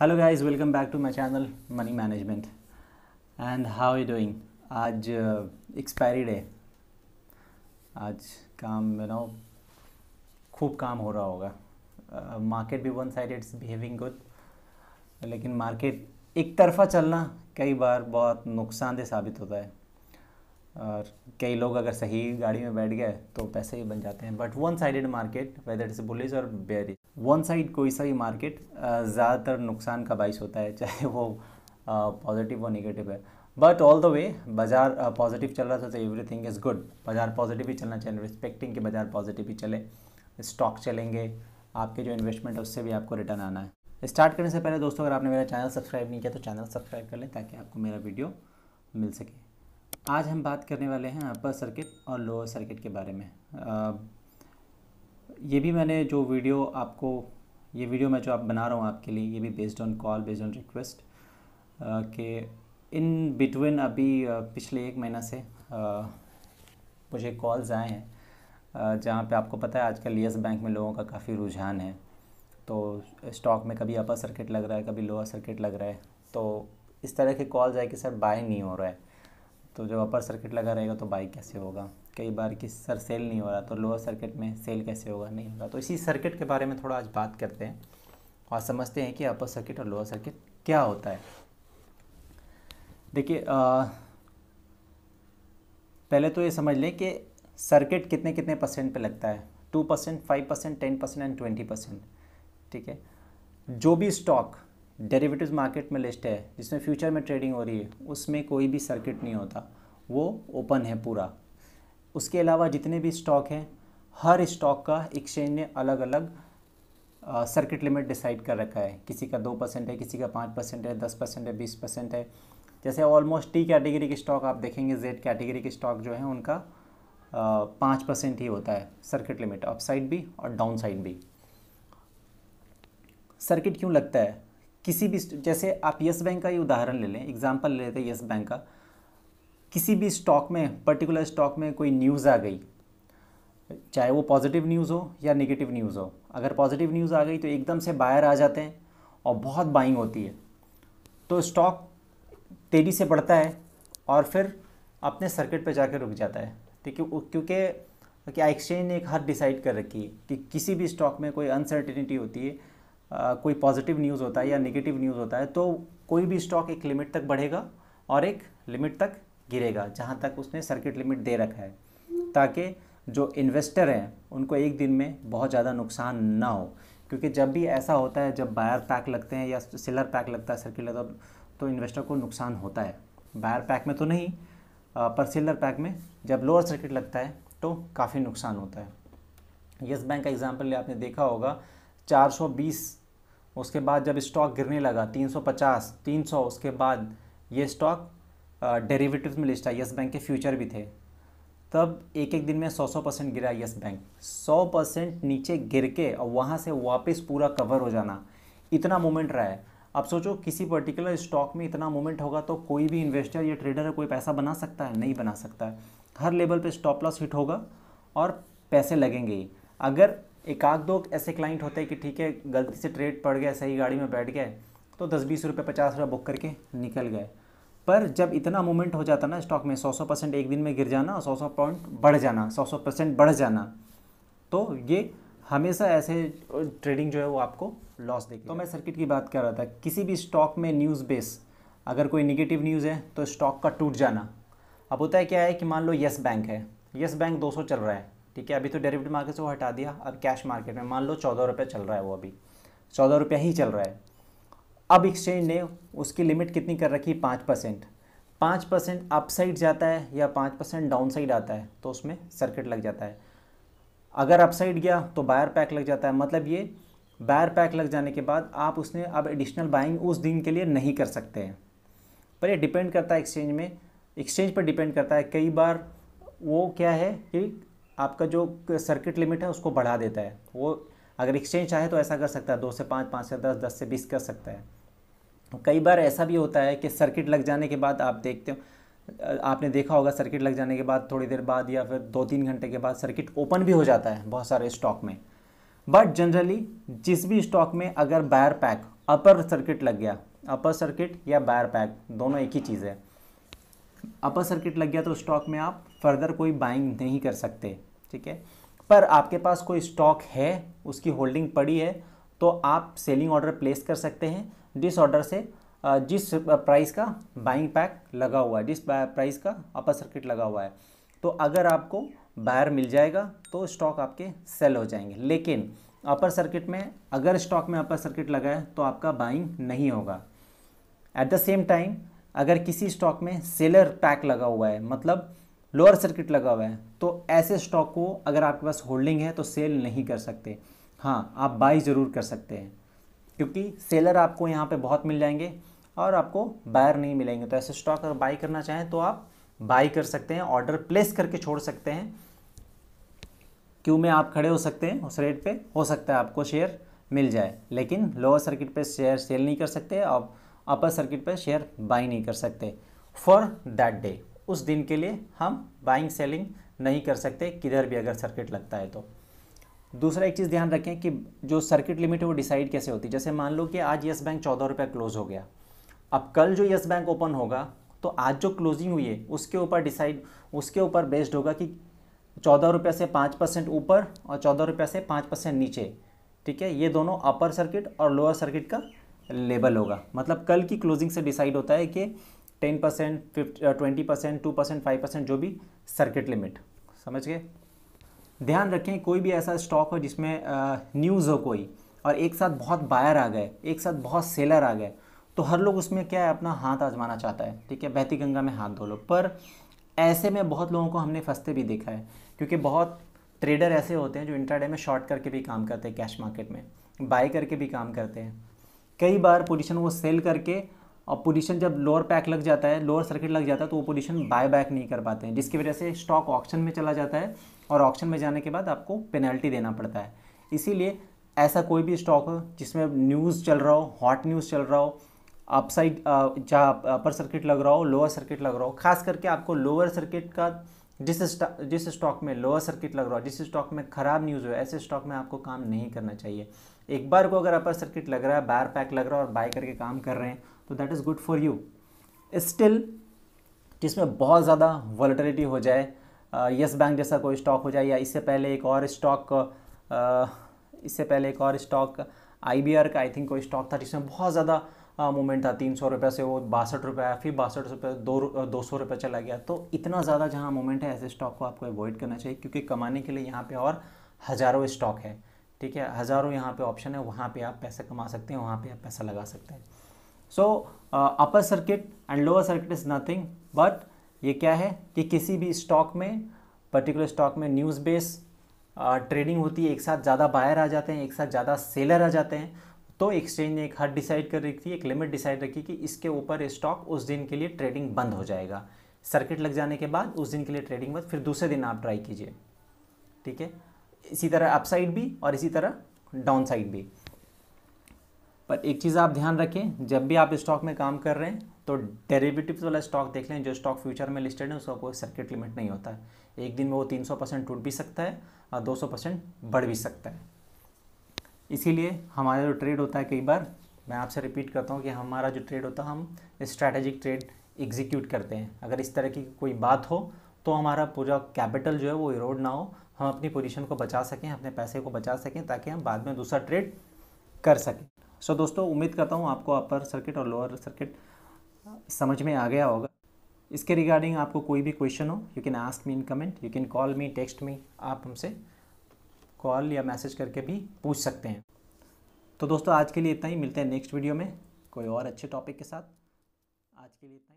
hello guys welcome back to my channel money management and how you doing आज expiry uh, day आज काम you know खूब काम हो रहा होगा मार्केट uh, भी one side it's behaving good लेकिन मार्केट एक तरफा चलना कई बार बहुत नुकसानदेह साबित होता है और कई लोग अगर सही गाड़ी में बैठ गए तो पैसे ही बन जाते हैं but one sided market whether is bullish और बेरिज वन साइड कोई सा भी मार्केट ज़्यादातर नुकसान का बाइस होता है चाहे वो पॉजिटिव और निगेटिव है बट ऑल द वे बाज़ार पॉजिटिव चल रहा था तो एवरी थिंग इज़ गुड बाज़ार पॉजिटिव ही चलना चाहिए रिस्पेक्टिंग कि बाज़ार पॉजिटिव ही चले स्टॉक चलेंगे आपके जो इन्वेस्टमेंट है उससे भी आपको रिटर्न आना है स्टार्ट करने से पहले दोस्तों अगर आपने मेरा चैनल सब्सक्राइब नहीं किया तो चैनल सब्सक्राइब कर लें ताकि आपको मेरा वीडियो मिल सके आज हम बात करने वाले हैं अपर सर्किट और लोअर सर्किट के बारे में आ, ये भी मैंने जो वीडियो आपको ये वीडियो मैं जो आप बना रहा हूँ आपके लिए ये भी based on call based on request के इन बिटवीन अभी पिछले एक महीना से आ, मुझे कॉल्स आए हैं जहाँ पे आपको पता है आजकल येस बैंक में लोगों का काफ़ी रुझान है तो स्टॉक में कभी अपर सर्किट लग रहा है कभी लोअर सर्किट लग रहा है तो इस तरह के कॉल्स आए कि सर बाय नहीं हो रहा है तो जब अपर सर्किट लगा रहेगा तो बाइक कैसे होगा कई बार कि सर सेल नहीं हो रहा तो लोअर सर्किट में सेल कैसे होगा नहीं होगा तो इसी सर्किट के बारे में थोड़ा आज बात करते हैं और समझते हैं कि अपर सर्किट और लोअर सर्किट क्या होता है देखिए पहले तो ये समझ लें कि सर्किट कितने कितने परसेंट पे लगता है two percent five percent ten percent and twenty percent ठीक है जो भी स्टॉक डेरिवेटिव्स मार्केट में लिस्ट है जिसमें फ्यूचर में ट्रेडिंग हो रही है उसमें कोई भी सर्किट नहीं होता वो ओपन है पूरा उसके अलावा जितने भी स्टॉक हैं हर स्टॉक का एक्सचेंज ने अलग अलग सर्किट लिमिट डिसाइड कर रखा है किसी का दो परसेंट है किसी का पाँच परसेंट है दस परसेंट है बीस परसेंट है जैसे ऑलमोस्ट टी कैटेगरी के स्टॉक आप देखेंगे जेड कैटेगरी के स्टॉक जो है उनका पाँच परसेंट ही होता है सर्किट लिमिट अपसाइड भी और डाउन साइड भी सर्किट क्यों लगता है किसी भी जैसे आप यस बैंक का ये उदाहरण ले लें एग्जाम्पल ले लेते हैं यस बैंक का किसी भी स्टॉक में पर्टिकुलर स्टॉक में कोई न्यूज़ आ गई चाहे वो पॉजिटिव न्यूज़ हो या नेगेटिव न्यूज़ हो अगर पॉजिटिव न्यूज़ आ गई तो एकदम से बायर आ जाते हैं और बहुत बाइंग होती है तो स्टॉक तेज़ी से बढ़ता है और फिर अपने सर्किट पर जाकर रुक जाता है ठीक है क्योंकि क्या एक्सचेंज ने एक हद डिसाइड कर रखी है कि किसी भी स्टॉक में कोई अनसर्टिनिटी होती है कोई पॉजिटिव न्यूज़ होता है या नेगेटिव न्यूज़ होता है तो कोई भी स्टॉक एक लिमिट तक बढ़ेगा और एक लिमिट तक गिरेगा जहाँ तक उसने सर्किट लिमिट दे रखा है ताकि जो इन्वेस्टर हैं उनको एक दिन में बहुत ज़्यादा नुकसान ना हो क्योंकि जब भी ऐसा होता है जब बायर पैक लगते हैं या सिलर पैक लगता है सर्किट लगता है तो इन्वेस्टर को नुकसान होता है बायर पैक में तो नहीं पर सिलर पैक में जब लोअर सर्किट लगता है तो काफ़ी नुकसान होता है येस बैंक का एग्जाम्पल आपने देखा होगा 420 उसके बाद जब स्टॉक गिरने लगा 350 300 उसके बाद ये स्टॉक डेरिवेटिव्स में लिस्ट आया येस बैंक के फ्यूचर भी थे तब एक एक दिन में 100 सौ परसेंट गिरा यस बैंक 100 परसेंट नीचे गिर के और वहाँ से वापस पूरा कवर हो जाना इतना मोमेंट रहा है अब सोचो किसी पर्टिकुलर स्टॉक में इतना मोमेंट होगा तो कोई भी इन्वेस्टर या ट्रेडर कोई पैसा बना सकता है नहीं बना सकता है हर लेवल पर स्टॉप लॉस हिट होगा और पैसे लगेंगे ही अगर एक आध दो ऐसे क्लाइंट होते हैं कि ठीक है गलती से ट्रेड पड़ गया सही गाड़ी में बैठ गए तो दस बीस रुपये पचास रुपये बुक करके निकल गए पर जब इतना मूवमेंट हो जाता ना स्टॉक में सौ सौ परसेंट एक दिन में गिर जाना और सौ सौ पॉइंट बढ़ जाना सौ सौ परसेंट बढ़ जाना तो ये हमेशा ऐसे ट्रेडिंग जो है वो आपको लॉस देगी तो मैं सर्किट की बात कर रहा था किसी भी स्टॉक में न्यूज़ बेस अगर कोई निगेटिव न्यूज़ है तो स्टॉक का टूट जाना अब होता है क्या है कि मान लो येस बैंक है येस बैंक दो चल रहा है ठीक है अभी तो डेरिवेटिव मार्केट से वो हटा दिया अब कैश मार्केट में मान लो चौदह रुपये चल रहा है वो अभी चौदह रुपया ही चल रहा है अब एक्सचेंज ने उसकी लिमिट कितनी कर रखी है पाँच परसेंट पाँच परसेंट अप साइड जाता है या पाँच परसेंट डाउन साइड आता है तो उसमें सर्किट लग जाता है अगर अप साइड गया तो बायर पैक लग जाता है मतलब ये बायर पैक लग जाने के बाद आप उसने अब एडिशनल बाइंग उस दिन के लिए नहीं कर सकते हैं पर ये डिपेंड करता है एक्सचेंज में एक्सचेंज पर डिपेंड करता है कई बार वो क्या है कि आपका जो सर्किट लिमिट है उसको बढ़ा देता है वो अगर एक्सचेंज चाहे तो ऐसा कर सकता है दो से पाँच पाँच से दस दस से बीस कर सकता है तो कई बार ऐसा भी होता है कि सर्किट लग जाने के बाद आप देखते हो आपने देखा होगा सर्किट लग जाने के बाद थोड़ी देर बाद या फिर दो तीन घंटे के बाद सर्किट ओपन भी हो जाता है बहुत सारे स्टॉक में बट जनरली जिस भी स्टॉक में अगर बायर पैक अपर सर्किट लग गया अपर सर्किट या बायर पैक दोनों एक ही चीज़ है अपर सर्किट लग गया तो स्टॉक में आप फर्दर कोई बाइंग नहीं कर सकते ठीक है पर आपके पास कोई स्टॉक है उसकी होल्डिंग पड़ी है तो आप सेलिंग ऑर्डर प्लेस कर सकते हैं जिस ऑर्डर से जिस प्राइस का बाइंग पैक लगा हुआ है जिस प्राइस का अपर सर्किट लगा हुआ है तो अगर आपको बायर मिल जाएगा तो स्टॉक आपके सेल हो जाएंगे लेकिन अपर सर्किट में अगर स्टॉक में अपर सर्किट लगा है तो आपका बाइंग नहीं होगा एट द सेम टाइम अगर किसी स्टॉक में सेलर पैक लगा हुआ है मतलब लोअर सर्किट लगा हुआ है तो ऐसे स्टॉक को अगर आपके पास होल्डिंग है तो सेल नहीं कर सकते हाँ आप बाई ज़रूर कर सकते हैं क्योंकि सेलर आपको यहाँ पे बहुत मिल जाएंगे और आपको बायर नहीं मिलेंगे तो ऐसे स्टॉक अगर बाई करना चाहें तो आप बाई कर सकते हैं ऑर्डर प्लेस करके छोड़ सकते हैं क्यों में आप खड़े हो सकते हैं उस रेट पे हो सकता है आपको शेयर मिल जाए लेकिन लोअर सर्किट पे शेयर सेल नहीं कर सकते और अपर सर्किट पे शेयर बाई नहीं कर सकते फॉर दैट डे उस दिन के लिए हम बाइंग सेलिंग नहीं कर सकते किधर भी अगर सर्किट लगता है तो दूसरा एक चीज़ ध्यान रखें कि जो सर्किट लिमिट है वो डिसाइड कैसे होती है जैसे मान लो कि आज येस बैंक चौदह रुपये क्लोज हो गया अब कल जो येस बैंक ओपन होगा तो आज जो क्लोजिंग हुई है उसके ऊपर डिसाइड उसके ऊपर बेस्ड होगा कि चौदह रुपये से पाँच परसेंट ऊपर और चौदह रुपये से पाँच परसेंट नीचे ठीक है ये दोनों अपर सर्किट और लोअर सर्किट का लेबल होगा मतलब कल की क्लोजिंग से डिसाइड होता है कि ten percent fifteen twenty percent two percent five percent जो भी सर्किट लिमिट समझ गए ध्यान रखें कोई भी ऐसा स्टॉक हो जिसमें न्यूज़ uh, हो कोई और एक साथ बहुत बायर आ गए एक साथ बहुत सेलर आ गए तो हर लोग उसमें क्या है अपना हाथ आजमाना चाहता है ठीक है बहती गंगा में हाथ धो लो पर ऐसे में बहुत लोगों को हमने फंसते भी देखा है क्योंकि बहुत ट्रेडर ऐसे होते हैं जो इंट्राडे में शॉर्ट करके भी काम करते हैं कैश मार्केट में बाय करके भी काम करते हैं कई बार पोजीशन वो सेल करके और पोजीशन जब लोअर पैक लग जाता है लोअर सर्किट लग जाता है तो वो पोजीशन बाय बैक नहीं कर पाते हैं जिसकी वजह से स्टॉक ऑक्शन में चला जाता है और ऑक्शन में जाने के बाद आपको पेनल्टी देना पड़ता है इसीलिए ऐसा कोई भी स्टॉक हो जिसमें न्यूज़ चल रहा हो हॉट न्यूज़ चल रहा हो अपसाइड जहाँ अपर सर्किट लग रहा हो लोअर सर्किट लग रहा हो खास करके आपको लोअर सर्किट का जिस जिस स्टॉक में लोअर सर्किट लग रहा हो जिस स्टॉक में ख़राब न्यूज़ हो ऐसे स्टॉक में आपको काम नहीं करना चाहिए एक बार को अगर अपर सर्किट लग रहा है बार पैक लग रहा है और बाय करके काम कर रहे हैं तो that is good for you still जिसमें बहुत ज़्यादा वॉलेटिलिटी हो जाए यस बैंक जैसा कोई स्टॉक हो जाए या इससे पहले एक और स्टॉक इससे पहले एक और स्टॉक आई का आई थिंक कोई स्टॉक था जिसमें बहुत ज़्यादा मूवमेंट था तीन सौ रुपये से वो बासठ रुपये फिर बासठ रुपये दो दो सौ रुपये चला गया तो इतना ज़्यादा जहाँ मूवमेंट है ऐसे स्टॉक को आपको अवॉइड करना चाहिए क्योंकि कमाने के लिए यहाँ पे और हज़ारों स्टॉक है ठीक है हज़ारों यहाँ पे ऑप्शन है वहाँ पे आप पैसे कमा सकते हैं वहाँ पे आप पैसा लगा सकते हैं so upper circuit and lower circuit is nothing but ये क्या है कि किसी भी स्टॉक में पर्टिकुलर स्टॉक में न्यूज़ बेस ट्रेडिंग होती है एक साथ ज़्यादा बायर आ जाते हैं एक साथ ज़्यादा सेलर आ जाते हैं तो एक्सचेंज ने एक हद डिसाइड कर रखी थी एक लिमिट डिसाइड रखी कि इसके ऊपर स्टॉक उस दिन के लिए ट्रेडिंग बंद हो जाएगा सर्किट लग जाने के बाद उस दिन के लिए ट्रेडिंग बंद फिर दूसरे दिन आप ट्राई कीजिए ठीक है इसी तरह अपसाइड भी और इसी तरह डाउन साइड भी पर एक चीज़ आप ध्यान रखें जब भी आप स्टॉक में काम कर रहे हैं तो डेरिवेटिव्स वाला स्टॉक देख लें जो स्टॉक फ्यूचर में लिस्टेड है उसका कोई सर्किट लिमिट नहीं होता है एक दिन में वो 300 परसेंट टूट भी सकता है और 200 परसेंट बढ़ भी सकता है इसीलिए हमारा जो ट्रेड होता है कई बार मैं आपसे रिपीट करता हूँ कि हमारा जो ट्रेड होता है हम स्ट्रैटेजिक ट्रेड एग्जीक्यूट करते हैं अगर इस तरह की कोई बात हो तो हमारा पूरा कैपिटल जो है वो इरोड ना हो हम अपनी पोजीशन को बचा सकें अपने पैसे को बचा सकें ताकि हम बाद में दूसरा ट्रेड कर सकें सो so, दोस्तों उम्मीद करता हूँ आपको अपर सर्किट और लोअर सर्किट समझ में आ गया होगा इसके रिगार्डिंग आपको कोई भी क्वेश्चन हो you can ask me in comment you can call me text me आप हमसे कॉल या मैसेज करके भी पूछ सकते हैं तो दोस्तों आज के लिए इतना ही मिलते हैं नेक्स्ट वीडियो में कोई और अच्छे टॉपिक के साथ आज के लिए इतना